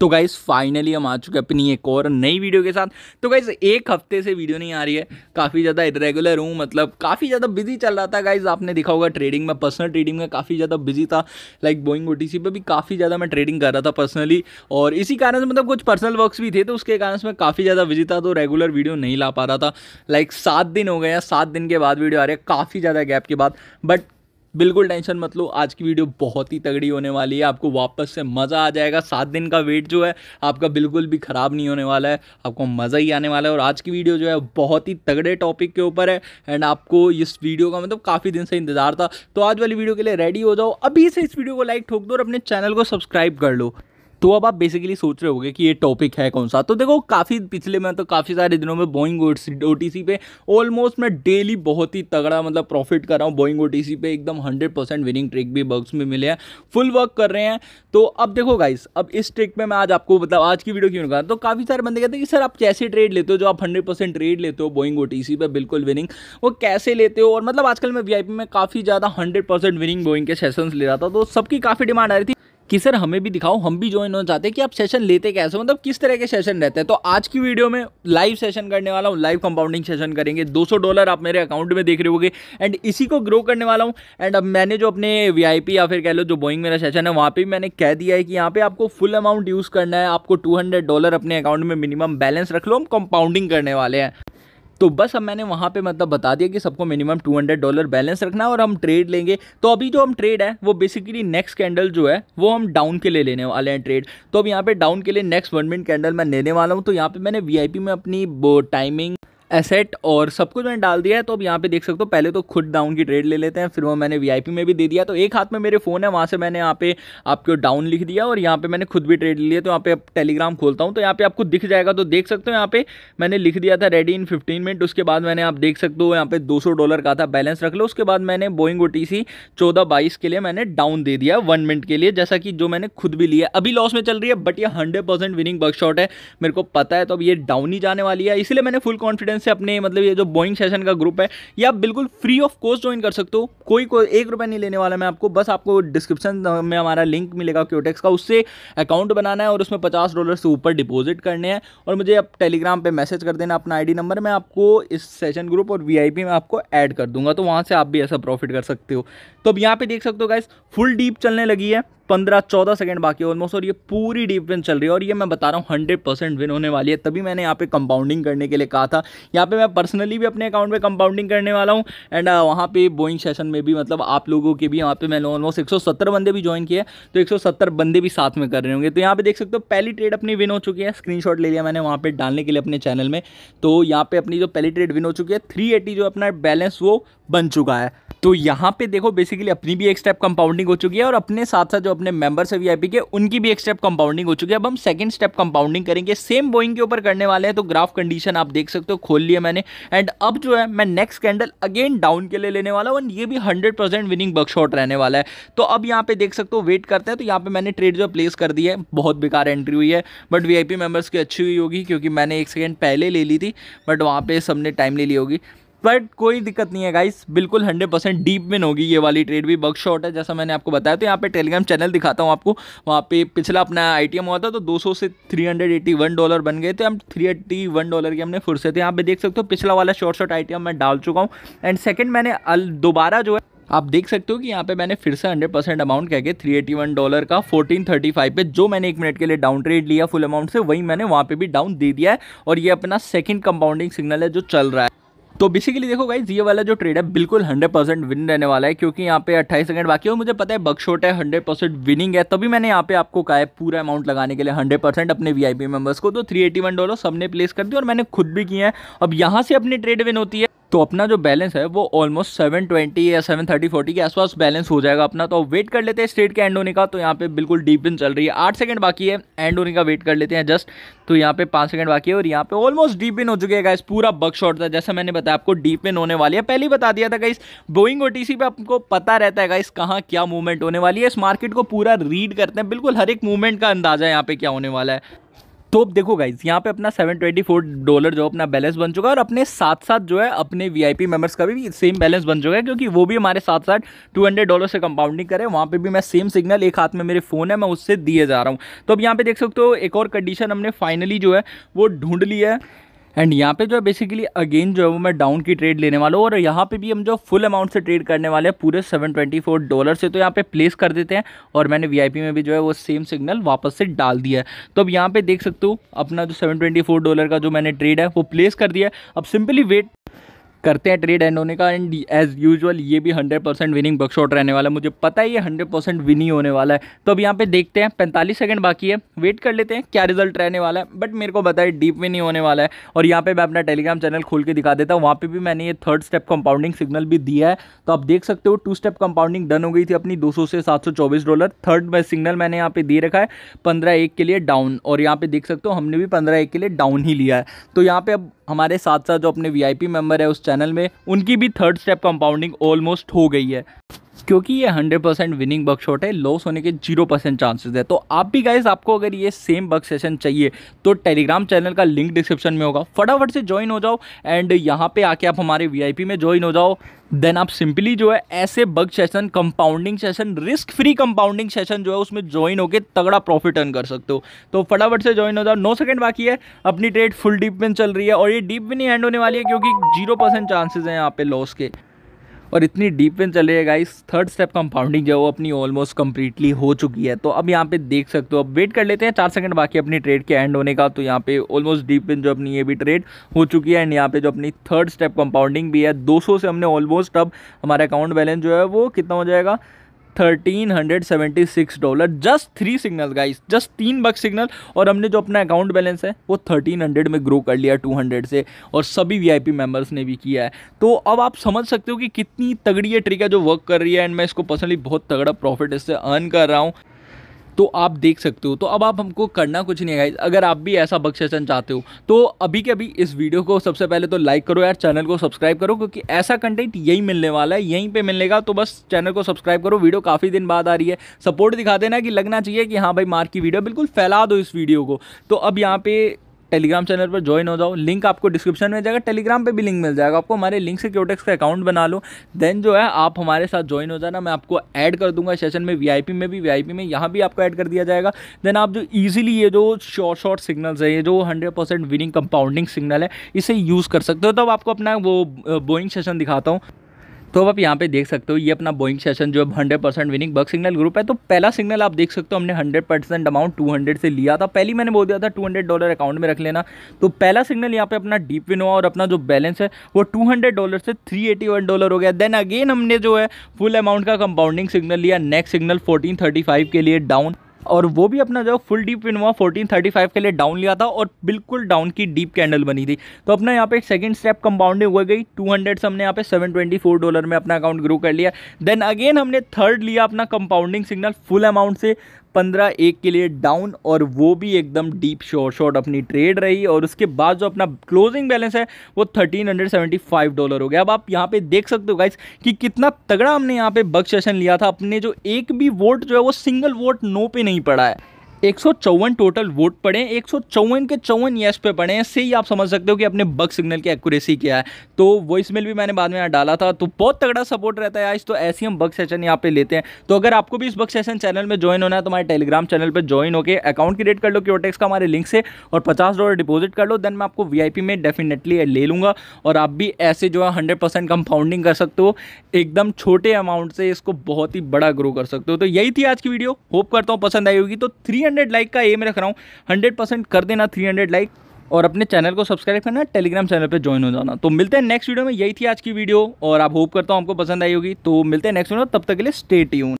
तो guys finally हम आ चुके हैं अपनी एक और नई वीडियो के साथ तो गाइज़ एक हफ्ते से वीडियो नहीं आ रही है काफ़ी ज़्यादा इरेगुलर हूँ मतलब काफ़ी ज़्यादा बिजी चल रहा था गाइज़ आपने देखा होगा ट्रेडिंग में पर्सनल ट्रेडिंग में काफ़ी ज़्यादा बिजी था लाइक बोइंग ओ पे भी काफ़ी ज़्यादा मैं ट्रेडिंग कर रहा था पर्सनली और इसी कारण से मतलब कुछ पर्सनल वर्कस भी थे तो उसके कारण से मैं काफ़ी ज़्यादा बिजी था तो रेगुलर वीडियो नहीं ला पा रहा था लाइक सात दिन हो गया सात दिन के बाद वीडियो आ रही है काफ़ी ज़्यादा गैप के बाद बट बिल्कुल टेंशन मत लो आज की वीडियो बहुत ही तगड़ी होने वाली है आपको वापस से मज़ा आ जाएगा सात दिन का वेट जो है आपका बिल्कुल भी ख़राब नहीं होने वाला है आपको मज़ा ही आने वाला है और आज की वीडियो जो है बहुत ही तगड़े टॉपिक के ऊपर है एंड आपको इस वीडियो का मतलब काफ़ी दिन से इंतज़ार था तो आज वाली वीडियो के लिए रेडी हो जाओ अभी से इस वीडियो को लाइक ठोक दो और अपने चैनल को सब्सक्राइब कर लो तो अब आप बेसिकली सोच रहे होगे कि ये टॉपिक है कौन सा तो देखो काफ़ी पिछले मैं तो काफ़ी सारे दिनों में बोइंग ओ टी पे ऑलमोस्ट मैं डेली बहुत ही तगड़ा मतलब प्रॉफिट कर रहा हूँ बोइंग ओ टी पे एकदम हंड्रेड परसेंट विनिंग ट्रिक भी बग्स में मिले हैं फुल वर्क कर रहे हैं तो अब देखो गाइस अब इस ट्रिक पर मैं आज आपको मतलब आज की वीडियो क्यों नहीं तो काफ़ी सारे बंदे कहते हैं कि सर आप कैसे ट्रेड लेते हो जो आप हंड्रेड परसेंट ट्रेड लेते हो बोइंग ओ टी बिल्कुल विनिंग वो कैसे लेते हो और मतलब आजकल मैं वी में काफ़ी ज़्यादा हंड्रेड परसेंट विनिंग बोइंग के सेशंस ले रहा था तो सबकी काफ़ी डिमांड आ रही थी कि सर हमें भी दिखाओ हम भी ज्वाइन होना चाहते हैं कि आप सेशन लेते कैसे मतलब किस तरह के सेशन रहते हैं तो आज की वीडियो में लाइव सेशन करने वाला हूँ लाइव कंपाउंडिंग सेशन करेंगे 200 डॉलर आप मेरे अकाउंट में देख रहे होगे एंड इसी को ग्रो करने वाला हूँ एंड अब मैंने जो अपने वी या फिर कह लो जो बोइंग मेरा सेशन है वहाँ पर भी मैंने कह दिया है कि यहाँ पर आपको फुल अमाउंट यूज़ करना है आपको टू डॉलर अपने अकाउंट में मिनिमम बैलेंस रख लो हम कंपाउंडिंग करने वाले हैं तो बस अब मैंने वहाँ पे मतलब बता दिया कि सबको minimum two hundred dollar balance रखना है और हम ट्रेड लेंगे तो अभी जो हम ट्रेड है वो बेसिकली नेक्स्ट कैंडल जो है वो हम डाउन के लिए लेने वाले हैं ट्रेड तो अब यहाँ पे डाउन के लिए नेक्स्ट वन मिनट कैंडल मैं लेने वाला हूँ तो यहाँ पे मैंने वी में अपनी टाइमिंग एसेट और सब कुछ मैंने डाल दिया है तो अब यहाँ पे देख सकते हो पहले तो खुद डाउन की ट्रेड ले लेते हैं फिर वो मैंने वीआईपी में भी दे दिया तो एक हाथ में मेरे फ़ोन है वहाँ से मैंने यहाँ पे आपको डाउन लिख दिया और यहाँ पे मैंने खुद भी ट्रेड लिया तो यहाँ पे टेलीग्राम खोलता हूँ तो यहाँ पे आपको दिख जाएगा तो देख सकते हो यहाँ पे मैंने लिख दिया था रेडी इन फिफ्टीन मिनट उसके बाद मैंने आप देख सकते हो यहाँ पे दो डॉलर का था बैलेंस रख लो उसके बाद मैंने बोइंग ओ टी सी के लिए मैंने डाउन दे दिया वन मिनट के लिए जैसा कि जो मैंने खुद भी लिया अभी लॉस में चल रही है बट ये हंड्रेड विनिंग वर्कशॉट है मेरे को पता है तो अब ये डाउन ही जाने वाली है इसलिए मैंने फुल कॉन्फिडेंस में से अपने मतलब ये जो बोइंग सेशन का ग्रुप है ये आप बिल्कुल फ्री ऑफ कॉस्ट ज्वाइन कर सकते हो कोई कोई एक रुपये नहीं लेने वाला मैं आपको बस आपको डिस्क्रिप्शन में हमारा लिंक मिलेगा क्योटेक्स का उससे अकाउंट बनाना है और उसमें पचास डॉलर से ऊपर डिपॉजिट करने हैं और मुझे आप टेलीग्राम पर मैसेज कर देना अपना आई नंबर मैं आपको इस सेशन ग्रुप और वी में आपको ऐड कर दूंगा तो वहाँ से आप भी ऐसा प्रॉफिट कर सकते हो तो अब यहाँ पर देख सकते हो गाइस फुल डीप चलने लगी है पंद्रह चौदह सेकेंड बाकी ऑलमोस्ट और ये पूरी डीप विन चल रही है और ये मैं बता रहा हूँ हंड्रेड परसेंट विन होने वाली है तभी मैंने यहाँ पे कंपाउंडिंग करने के लिए कहा था यहाँ पे मैं पर्सनली भी अपने अकाउंट में कंपाउंडिंग करने वाला हूँ एंड uh, वहाँ पे बोइंग सेशन में भी मतलब आप लोगों के भी यहाँ पे मैंने ऑलमोस्ट एक बंदे भी ज्वाइन किए तो एक बंदे भी साथ में कर रहे होंगे तो यहाँ पे देख सकते हो पहली ट्रेड अपनी विन हो चुकी है स्क्रीन ले लिया मैंने वहाँ पर डालने के लिए अपने चैनल में तो यहाँ पर अपनी जो पहली ट्रेड विन हो चुकी है थ्री जो अपना बैलेंस वो बन चुका है तो यहाँ पे देखो बेसिकली अपनी भी एक स्टेप कंपाउंडिंग हो चुकी है और अपने साथ साथ जो अपने मेंबर्स है वी के उनकी भी एक स्टेप कंपाउंडिंग हो चुकी है अब हम सेकंड स्टेप कंपाउंडिंग करेंगे सेम बोइंग के ऊपर करने वाले हैं तो ग्राफ कंडीशन आप देख सकते हो खोल लिया मैंने एंड अब जो है मैं नेक्स्ट कैंडल अगेन डाउन के लिए लेने वाला हूँ ये भी हंड्रेड विनिंग बकशॉट रहने वाला है तो अब यहाँ पे देख सकते हो वेट करते हैं तो यहाँ पे मैंने ट्रेड जो प्लेस कर दी है बहुत बेकार एंट्री हुई है बट वी मेंबर्स की अच्छी हुई होगी क्योंकि मैंने एक सेकेंड पहले ले ली थी बट वहाँ पर सबने टाइम ले ली होगी बट कोई दिक्कत नहीं है गाइस बिल्कुल 100 परसेंट डीप विन होगी ये वाली ट्रेड भी बग शॉट है जैसा मैंने आपको बताया तो यहाँ पे टेलीग्राम चैनल दिखाता हूँ आपको वहाँ पे पिछला अपना आईटीएम हुआ था तो 200 से 381 डॉलर बन गए थे हम 381 डॉलर की हमने फुर्सत यहाँ पे देख सकते हो पिछला वाला शॉर्ट शॉर्ट आई मैं डाल चुका हूँ एंड सेकेंड मैंने दोबारा जो है आप देख सकते हो कि यहाँ पे मैंने फिर से 100 परसेंट अमाउंट कह के 381 डॉलर का 1435 पे जो मैंने एक मिनट के लिए डाउन ट्रेड लिया फुल अमाउंट से वही मैंने वहाँ पे भी डाउन दे दिया है और ये अपना सेकंड कंपाउंडिंग सिग्नल है जो चल रहा है तो बेसिकली देखो गाइज ये वाला जो ट्रेड है बिल्कुल 100 परसेंट विन रहने वाला है क्योंकि यहाँ पे 28 सेकंड बाकी है और मुझे पता है बकशॉट है 100 परसेंट विनिंग है तभी मैंने यहाँ पे आपको कहा है पूरा अमाउंट लगाने के लिए 100 परसेंट अपने वीआईपी मेंबर्स को तो थ्री एटी वन डॉलर सबने प्लेस कर दिया और मैंने खुद भी किया है अब यहाँ से अपनी ट्रेड विन होती है तो अपना जो बैलेंस है वो ऑलमोस्ट सेवन ट्वेंटी या सेवन थर्टी फोर्टी के आसपास बैलेंस हो जाएगा अपना तो वेट कर लेते हैं स्ट्रेट के एंड होने का तो यहाँ पे बिल्कुल डीप इन चल रही है आठ सेकंड बाकी है एंड होने का वेट कर लेते हैं जस्ट तो यहाँ पे पाँच सेकंड बाकी है और यहाँ पे ऑलमोस्ट डीप इन हो चुके हैं इस पूरा बक शॉट था जैसा मैंने बताया आपको डीप इन होने वाली है पहले ही बता दिया था गाइस बोइंग ओ पे आपको पता रहता है इस कहाँ क्या मूवमेंट होने वाली है इस मार्केट को पूरा रीड करते हैं बिल्कुल हर एक मूवमेंट का अंदाजा यहाँ पे क्या होने वाला है तो अब देखो गाइज यहाँ पे अपना 724 डॉलर जो अपना बैलेंस बन चुका है और अपने साथ साथ जो है अपने वीआईपी मेंबर्स का भी सेम बैलेंस बन चुका है क्योंकि वो भी हमारे साथ साथ 200 डॉलर से कंपाउंडिंग करें वहाँ पे भी मैं सेम सिग्नल एक हाथ में मेरे फ़ोन है मैं उससे दिए जा रहा हूँ तो अब यहाँ पे देख सकते हो एक और कंडीशन हमने फाइनली जो है वो ढूंढ ली है एंड यहाँ पे जो है बेसिकली अगेन जो है वो मैं डाउन की ट्रेड लेने वाला हूँ और यहाँ पे भी हम जो फुल अमाउंट से ट्रेड करने वाले हैं पूरे सेवन ट्वेंटी फोर डॉलर से तो यहाँ पे प्लेस कर देते हैं और मैंने वीआईपी में भी जो है वो सेम सिग्नल वापस से डाल दिया है तो अब यहाँ पे देख सकते हो अपना जो सेवन ट्वेंटी फोर डॉलर का जो मैंने ट्रेड है वो प्लेस कर दिया है अब सिंपली वेट करते हैं ट्रेड एंड होने का एंड एज यूजुअल ये भी 100 परसेंट विनिंग बकशॉट रहने वाला है मुझे पता है ये 100 परसेंट विन ही होने वाला है तो अब यहाँ पे देखते हैं 45 सेकंड बाकी है वेट कर लेते हैं क्या रिजल्ट रहने वाला है बट मेरे को बताया डीप विन ही होने वाला है और यहाँ पे मैं अपना टेलीग्राम चैनल खोल के दिखा देता हूँ वहाँ पर भी मैंने ये थर्ड स्टेप कंपाउंडिंग सिग्नल भी दिया है तो आप देख सकते हो टू स्टेप कंपाउंडिंग डन हो गई थी अपनी दो से सात डॉलर थर्ड सिग्नल मैंने यहाँ पे दे रखा है पंद्रह एक के लिए डाउन और यहाँ पे देख सकते हो हमने भी पंद्रह एक के लिए डाउन ही लिया है तो यहाँ पे अब हमारे साथ साथ जो अपने वी मेंबर है उस चैनल में उनकी भी थर्ड स्टेप कंपाउंडिंग ऑलमोस्ट हो गई है क्योंकि ये 100 परसेंट विनिंग बक शॉट है लॉस होने के जीरो परसेंट चांसेस है तो आप भी गाइज आपको अगर ये सेम बग सेशन चाहिए तो टेलीग्राम चैनल का लिंक डिस्क्रिप्शन में होगा फटाफट से ज्वाइन हो जाओ एंड यहाँ पे आके आप हमारे वीआईपी में ज्वाइन हो जाओ देन आप सिंपली जो है ऐसे bug session compounding session risk free compounding session जो है उसमें ज्वाइन होकर तगड़ा प्रॉफिट अर्न कर सकते हो तो फटाफट से ज्वाइन हो जाओ नौ सेकंड बाकी है अपनी ट्रेड फुल डीप में चल रही है और ये डीप भी नहीं एंड होने वाली है क्योंकि जीरो परसेंट चांसेज हैं यहाँ पे लॉस के और इतनी डीप में चले गाइस थर्ड स्टेप कंपाउंडिंग जो है वो अपनी ऑलमोस्ट कम्प्लीटली हो चुकी है तो अब यहाँ पे देख सकते हो अब वेट कर लेते हैं चार सेकंड बाकी अपनी ट्रेड के एंड होने का तो यहाँ पे ऑलमोस्ट डीप में जो अपनी ये भी ट्रेड हो चुकी है एंड यहाँ पे जो अपनी थर्ड स्टेप कंपाउंडिंग भी है दो से हमने ऑलमोस्ट अब हमारा अकाउंट बैलेंस जो है वो कितना हो जाएगा thirteen hundred seventy six dollar just three signal guys just तीन बक सिग्नल और हमने जो अपना अकाउंट बैलेंस है वो थर्टीन हंड्रेड में ग्रो कर लिया टू हंड्रेड से और सभी वी आई पी मेम्बर्स ने भी किया है तो अब आप समझ सकते हो कि कितनी तगड़ी ये ट्रिक है जो वर्क कर रही है एंड मैं इसको पर्सनली बहुत तगड़ा प्रॉफिट इससे अर्न कर रहा हूँ तो आप देख सकते हो तो अब आप हमको करना कुछ नहीं है अगर आप भी ऐसा बग सेशन चाहते हो तो अभी के अभी इस वीडियो को सबसे पहले तो लाइक करो यार चैनल को सब्सक्राइब करो क्योंकि ऐसा कंटेंट यही मिलने वाला है यहीं पर मिलेगा तो बस चैनल को सब्सक्राइब करो वीडियो काफ़ी दिन बाद आ रही है सपोर्ट दिखा देना कि लगना चाहिए कि हाँ भाई मार्क की वीडियो बिल्कुल फैला दो इस वीडियो को तो अब यहाँ पे टेलीग्राम चैनल पर ज्वाइन हो जाओ लिंक आपको डिस्क्रिप्शन में जाएगा टेलीग्राम पे भी लिंक मिल जाएगा आपको हमारे लिंक से क्योटेक्स का अकाउंट बना लो देन जो है आप हमारे साथ ज्वाइन हो जाना मैं आपको ऐड कर दूंगा सेशन में वीआईपी में भी वीआईपी में यहाँ भी आपको ऐड कर दिया जाएगा देन आप जो ईजिली ये जो शॉर्ट शॉर्ट सिग्नल्स है ये जो हंड्रेड विनिंग कंपाउंडिंग सिग्नल है इसे यूज़ कर सकते हो तब तो आपको अपना वो बोइंग सेशन दिखाता हूँ तो आप यहाँ पे देख सकते हो ये अपना बोइंग सेशन जो है hundred percent winning bug signal group है तो पहला सिग्नल आप देख सकते हो हमने hundred percent amount two hundred से लिया था पहली मैंने बोल दिया था टू हंड्रेड डॉलर अकाउंट में रख लेना तो पहला सिग्नल यहाँ पे अपना डीप विन हुआ और अपना जो बैलेंस है वो टू हंड्रेड डॉलर से थ्री एटी वन डॉलर हो गया देन अगेन हमने जो है फुल अमाउंट का कंपाउंडिंग सिग्नल लिया next signal fourteen thirty five के लिए डाउन और वो भी अपना जो फुल डीप विन हुआ फोर्टीन के लिए डाउन लिया था और बिल्कुल डाउन की डीप कैंडल बनी थी तो अपना यहाँ पे सेकंड स्टेप कंपाउंडिंग हो गई 200 से हमने यहाँ पे 724 डॉलर में अपना अकाउंट ग्रो कर लिया देन अगेन हमने थर्ड लिया अपना कंपाउंडिंग सिग्नल फुल अमाउंट से पंद्रह एक के लिए डाउन और वो भी एकदम डीप शॉर्ट शॉर्ट अपनी ट्रेड रही और उसके बाद जो अपना क्लोजिंग बैलेंस है वो thirteen hundred seventy five dollar हो गया अब आप यहाँ पे देख सकते हो गाइस कि कितना तगड़ा हमने यहाँ पे बक्स सेशन लिया था अपने जो एक भी वोट जो है वो सिंगल वोट नो पे नहीं पड़ा है एक टोटल वोट पड़े एक के चौवन यस पे पड़े हैं से ही आप समझ सकते हो कि अपने बग सिग्नल की एक्यूरेसी क्या है तो वॉइस मेल भी मैंने बाद में यहाँ डाला था तो बहुत तगड़ा सपोर्ट रहता है आज तो ऐसे हम बग सेशन यहाँ पे लेते हैं तो अगर आपको भी इस बग सेशन चैनल में ज्वाइन होना है तो हमारे टेलीग्राम चैनल पर ज्वाइन होकर अकाउंट क्रिएट कर लो क्योटेक्स का हमारे लिंक से और पचास डॉलर डिपॉजिट कर लो देन मैं आपको वी में डेफिनेटली ले लूँगा और आप भी ऐसे जो है हंड्रेड परसेंट कंपाउंडिंग कर सकते हो एकदम छोटे अमाउंट से इसको बहुत ही बड़ा ग्रो कर सकते हो तो यही थी आज की वीडियो होप करता हूँ पसंद आई होगी तो थ्री 300 लाइक का एम रख रहा हूँ हंड्रेड परसेंट कर देना थ्री हंड्रेड लाइक और अपने चैनल को सब्सक्राइब करना टेलीग्राम चैनल पे ज्वाइन हो जाना तो मिलते हैं नेक्स्ट वीडियो में यही थी आज की वीडियो और आप होप करता हूँ आपको पसंद आई होगी तो मिलते हैं नेक्स्ट वीडियो तब तक के लिए स्टेट ट्यून